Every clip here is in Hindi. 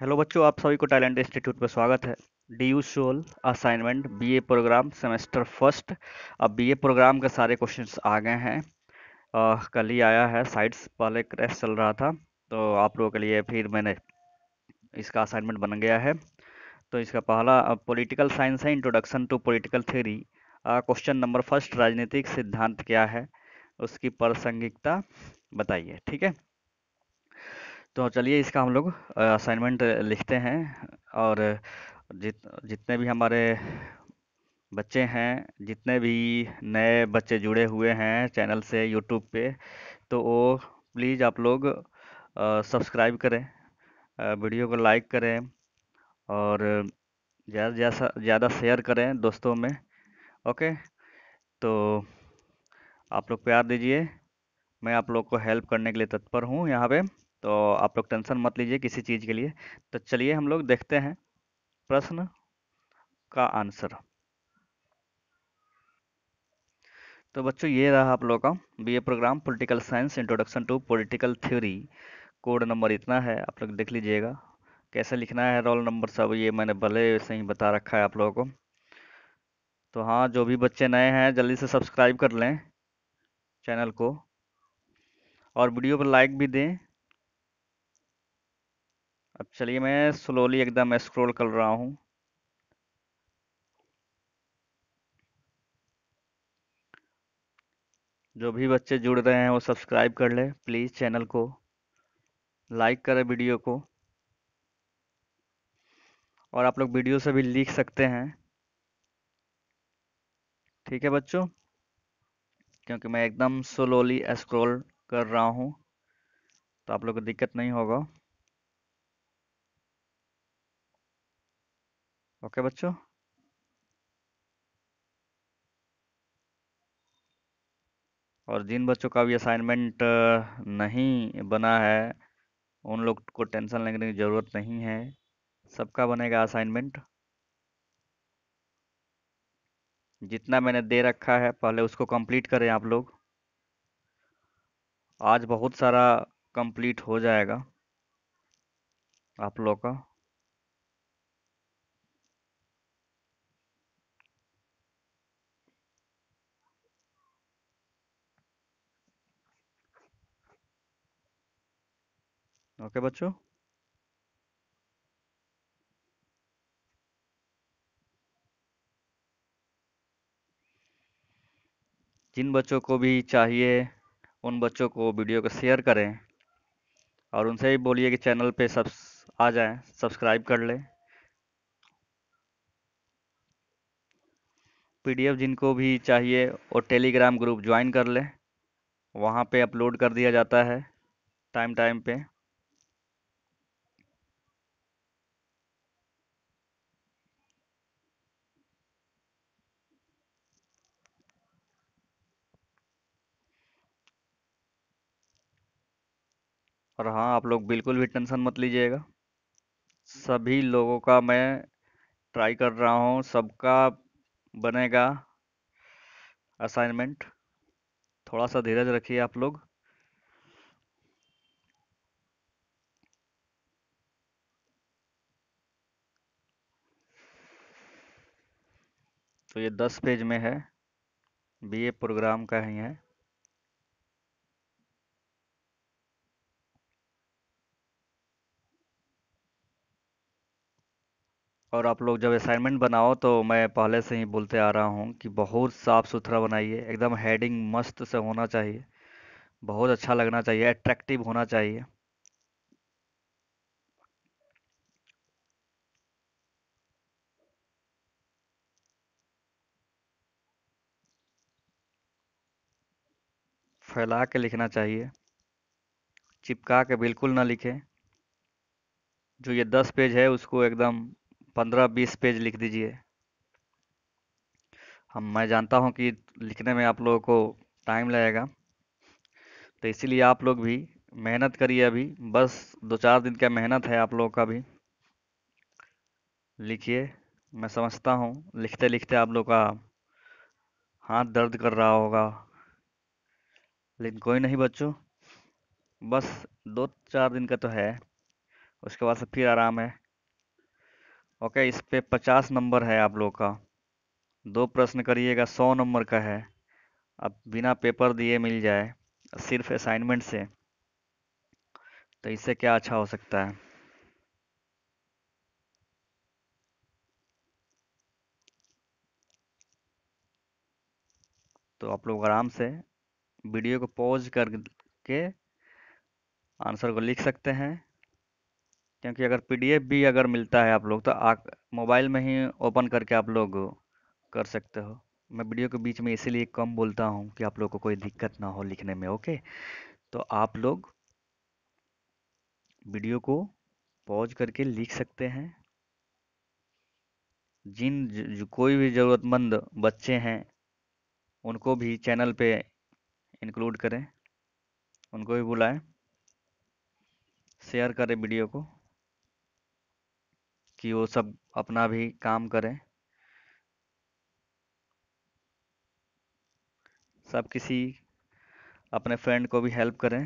हेलो बच्चों आप सभी को टैलेंट इंस्टीट्यूट पर स्वागत है D U SOL assignment A program semester first अब बीए प्रोग्राम के सारे क्वेश्चंस आ गए हैं कल ही आया है साइड्स पहले क्रैश चल रहा था तो आप लोगों के लिए फिर मैंने इसका असाइनमेंट बन गया है तो इसका पहला पॉलिटिकल साइंस है introduction to political theory question number first राजनीतिक सिद्धांत क्या है उसकी प्रासंगिकता बताइए ठीक है तो चलिए इसका हम लोग असाइनमेंट लिखते हैं और जित जितने भी हमारे बच्चे हैं जितने भी नए बच्चे जुड़े हुए हैं चैनल से यूट्यूब पे तो वो प्लीज़ आप लोग सब्सक्राइब करें वीडियो को लाइक करें और ज़्यादा ज़्यादा ज़्यादा शेयर करें दोस्तों में ओके तो आप लोग प्यार दीजिए मैं आप लोग को हेल्प करने के लिए तत्पर हूँ यहाँ पे तो आप लोग टेंशन मत लीजिए किसी चीज़ के लिए तो चलिए हम लोग देखते हैं प्रश्न का आंसर तो बच्चों ये रहा आप लोग का BA program political science introduction to political theory code number इतना है आप लोग देख लीजिएगा कैसे लिखना है रोल नंबर सब ये मैंने भले से ही बता रखा है आप लोगों को तो हाँ जो भी बच्चे नए हैं जल्दी से सब्सक्राइब कर लें चैनल को और वीडियो पर लाइक भी दें अब चलिए मैं स्लोली एकदम स्क्रॉल कर रहा हूँ जो भी बच्चे जुड़ रहे हैं वो सब्सक्राइब कर ले प्लीज़ चैनल को लाइक करें वीडियो को और आप लोग वीडियो से भी लिख सकते हैं ठीक है बच्चों क्योंकि मैं एकदम स्लोली स्क्रॉल कर रहा हूँ तो आप लोग को दिक्कत नहीं होगा ओके बच्चों और जिन बच्चों का भी असाइनमेंट नहीं बना है उन लोग को टेंशन लेने की ज़रूरत नहीं है सबका बनेगा असाइनमेंट जितना मैंने दे रखा है पहले उसको कंप्लीट करें आप लोग आज बहुत सारा कंप्लीट हो जाएगा आप लोग का ओके बच्चों जिन बच्चों को भी चाहिए उन बच्चों को वीडियो को शेयर करें और उनसे भी बोलिए कि चैनल पे सब आ जाए सब्सक्राइब कर लें पीडीएफ जिनको भी चाहिए और टेलीग्राम ग्रुप ज्वाइन कर लें वहाँ पे अपलोड कर दिया जाता है टाइम टाइम पे और हाँ आप लोग बिल्कुल भी टेंशन मत लीजिएगा सभी लोगों का मैं ट्राई कर रहा हूँ सबका बनेगा असाइनमेंट थोड़ा सा धीरज रखिए आप लोग तो ये दस पेज में है बीए प्रोग्राम का ही है और आप लोग जब असाइनमेंट बनाओ तो मैं पहले से ही बोलते आ रहा हूँ कि बहुत साफ़ सुथरा बनाइए एकदम हेडिंग मस्त से होना चाहिए बहुत अच्छा लगना चाहिए अट्रैक्टिव होना चाहिए फैला के लिखना चाहिए चिपका के बिल्कुल ना लिखें जो ये दस पेज है उसको एकदम पंद्रह बीस पेज लिख दीजिए हम मैं जानता हूँ कि लिखने में आप लोगों को टाइम लगेगा तो इसीलिए आप लोग भी मेहनत करिए अभी बस दो चार दिन का मेहनत है आप लोगों का भी लिखिए मैं समझता हूँ लिखते लिखते आप लोग का हाथ दर्द कर रहा होगा लेकिन कोई नहीं बच्चों बस दो चार दिन का तो है उसके बाद से फिर आराम है ओके इस पर पचास नंबर है आप लोग का दो प्रश्न करिएगा सौ नंबर का है अब बिना पेपर दिए मिल जाए सिर्फ असाइनमेंट से तो इससे क्या अच्छा हो सकता है तो आप लोग आराम से वीडियो को पॉज कर के आंसर को लिख सकते हैं क्योंकि अगर पीडीएफ भी अगर मिलता है आप लोग तो आ मोबाइल में ही ओपन करके आप लोग कर सकते हो मैं वीडियो के बीच में इसीलिए कम बोलता हूँ कि आप लोग को कोई दिक्कत ना हो लिखने में ओके तो आप लोग वीडियो को पॉज करके लिख सकते हैं जिन ज, कोई भी ज़रूरतमंद बच्चे हैं उनको भी चैनल पे इंक्लूड करें उनको भी बुलाएं शेयर करें वीडियो को कि वो सब अपना भी काम करें सब किसी अपने फ्रेंड को भी हेल्प करें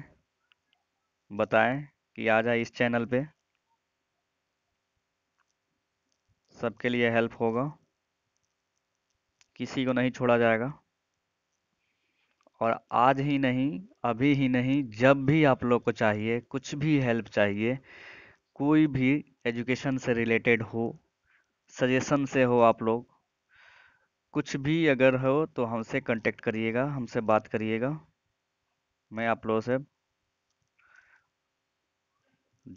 बताएं कि आ जाए इस चैनल पे सबके लिए हेल्प होगा किसी को नहीं छोड़ा जाएगा और आज ही नहीं अभी ही नहीं जब भी आप लोग को चाहिए कुछ भी हेल्प चाहिए कोई भी एजुकेशन से रिलेटेड हो सजेशन से हो आप लोग कुछ भी अगर हो तो हमसे कांटेक्ट करिएगा हमसे बात करिएगा मैं आप लोगों से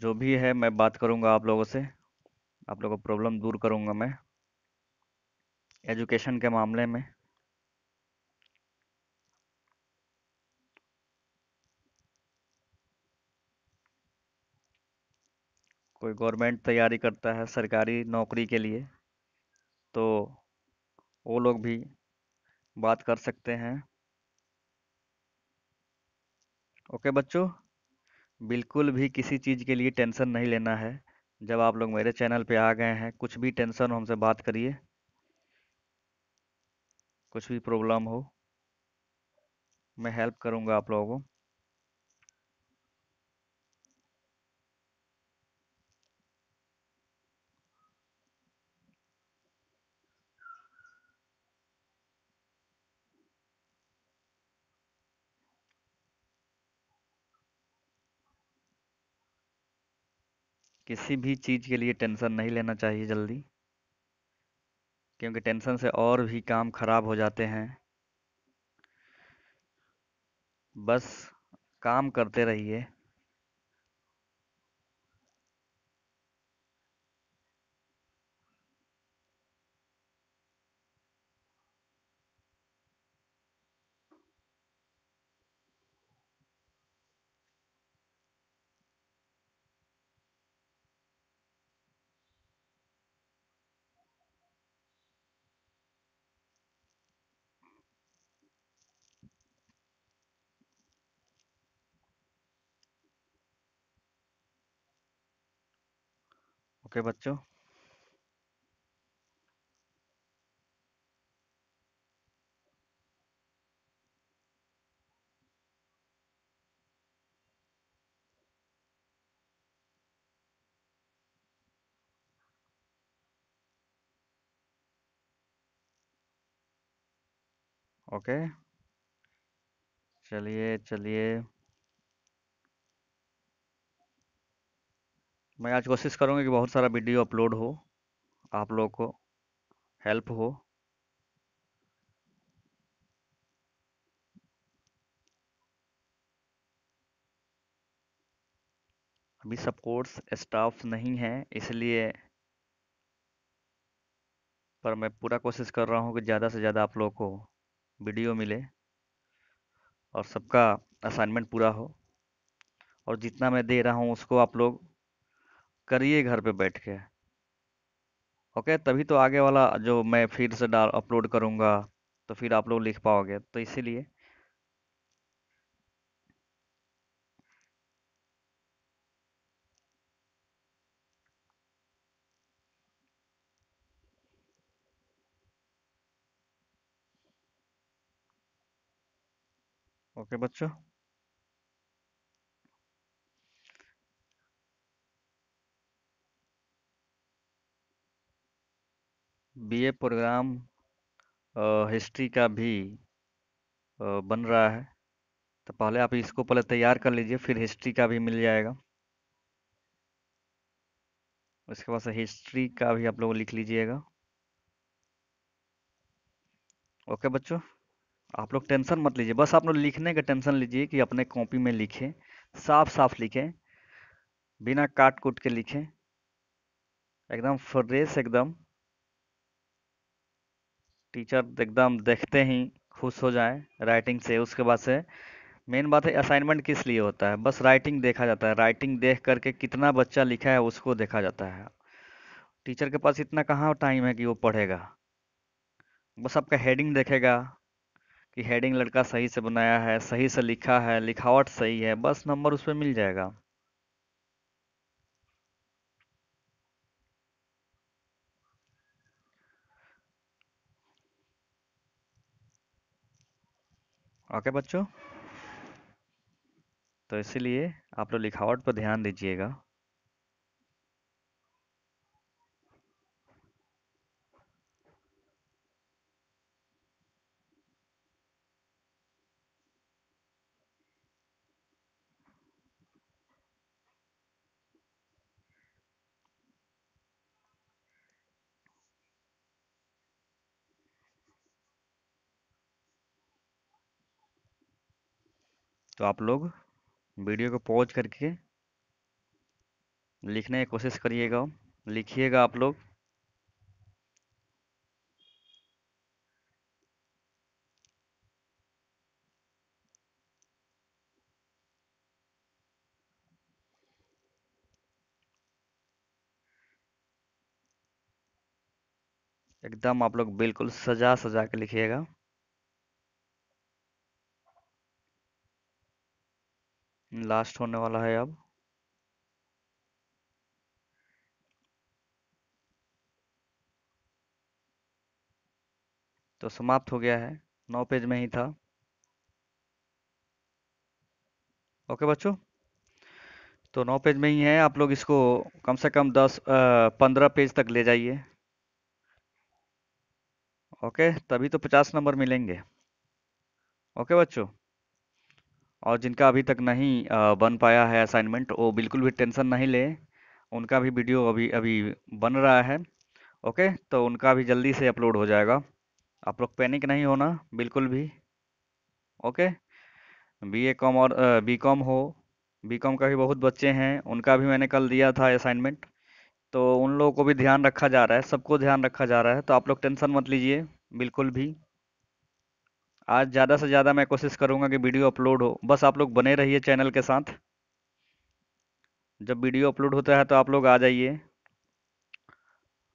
जो भी है मैं बात करूंगा आप लोगों से आप लोगों को प्रॉब्लम दूर करूंगा मैं एजुकेशन के मामले में कोई गवर्नमेंट तैयारी करता है सरकारी नौकरी के लिए तो वो लोग भी बात कर सकते हैं ओके बच्चों बिल्कुल भी किसी चीज़ के लिए टेंशन नहीं लेना है जब आप लोग मेरे चैनल पे आ गए हैं कुछ भी टेंशन हो हमसे बात करिए कुछ भी प्रॉब्लम हो मैं हेल्प करूँगा आप लोगों को किसी भी चीज़ के लिए टेंशन नहीं लेना चाहिए जल्दी क्योंकि टेंशन से और भी काम खराब हो जाते हैं बस काम करते रहिए ओके बच्चों ओके चलिए चलिए मैं आज कोशिश करूँगा कि बहुत सारा वीडियो अपलोड हो आप लोगों को हेल्प हो अभी सब कोर्स स्टाफ नहीं है इसलिए पर मैं पूरा कोशिश कर रहा हूँ कि ज़्यादा से ज़्यादा आप लोगों को वीडियो मिले और सबका असाइनमेंट पूरा हो और जितना मैं दे रहा हूँ उसको आप लोग करिए घर पे बैठ के ओके तभी तो आगे वाला जो मैं फिर से डाल अपलोड करूँगा तो फिर आप लोग लिख पाओगे तो इसीलिए ओके बच्चों बीए प्रोग्राम हिस्ट्री का भी आ, बन रहा है तो पहले आप इसको पहले तैयार कर लीजिए फिर हिस्ट्री का भी मिल जाएगा उसके बाद हिस्ट्री का भी आप लोग लिख लीजिएगा ओके बच्चों आप लोग टेंशन मत लीजिए बस आप लोग लिखने का टेंशन लीजिए कि अपने कॉपी में लिखें साफ साफ लिखें बिना काट कूट के लिखें एकदम फ्रेश एकदम टीचर एकदम देखते ही खुश हो जाए राइटिंग से उसके बाद से मेन बात है असाइनमेंट किस लिए होता है बस राइटिंग देखा जाता है राइटिंग देख करके कितना बच्चा लिखा है उसको देखा जाता है टीचर के पास इतना कहाँ टाइम है कि वो पढ़ेगा बस आपका हेडिंग देखेगा कि हेडिंग लड़का सही से बनाया है सही से लिखा है लिखावट सही है बस नंबर उस पर मिल जाएगा ओके बच्चों तो इसीलिए आप लोग लिखावट पर ध्यान दीजिएगा तो आप लोग वीडियो को पॉज करके लिखने की कोशिश करिएगा लिखिएगा आप लोग एकदम आप लोग बिल्कुल सजा सजा के लिखिएगा लास्ट होने वाला है अब तो समाप्त हो गया है नौ पेज में ही था ओके बच्चों तो नौ पेज में ही है आप लोग इसको कम से कम दस पंद्रह पेज तक ले जाइए ओके तभी तो पचास नंबर मिलेंगे ओके बच्चों और जिनका अभी तक नहीं बन पाया है असाइनमेंट वो बिल्कुल भी टेंशन नहीं ले उनका भी वीडियो अभी अभी बन रहा है ओके तो उनका भी जल्दी से अपलोड हो जाएगा आप लोग पैनिक नहीं होना बिल्कुल भी ओके बी ए कॉम और बी कॉम हो बी कॉम का भी बहुत बच्चे हैं उनका भी मैंने कल दिया था असाइनमेंट तो उन लोगों को भी ध्यान रखा जा रहा है सबको ध्यान रखा जा रहा है तो आप लोग टेंशन मत लीजिए बिल्कुल भी आज ज़्यादा से ज़्यादा मैं कोशिश करूँगा कि वीडियो अपलोड हो बस आप लोग बने रहिए चैनल के साथ जब वीडियो अपलोड होता है तो आप लोग आ जाइए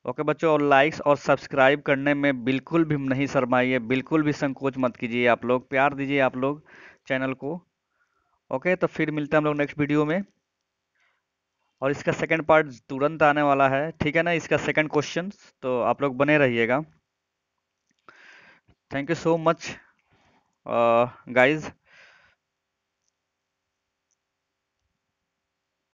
ओके बच्चों और लाइक्स और सब्सक्राइब करने में बिल्कुल भी नहीं शर्माइए बिल्कुल भी संकोच मत कीजिए आप लोग प्यार दीजिए आप लोग चैनल को ओके तो फिर मिलते हैं हम लोग नेक्स्ट वीडियो में और इसका सेकंड पार्ट तुरंत आने वाला है ठीक है ना इसका सेकंड क्वेश्चन तो आप लोग बने रहिएगा thank you so much uh, guys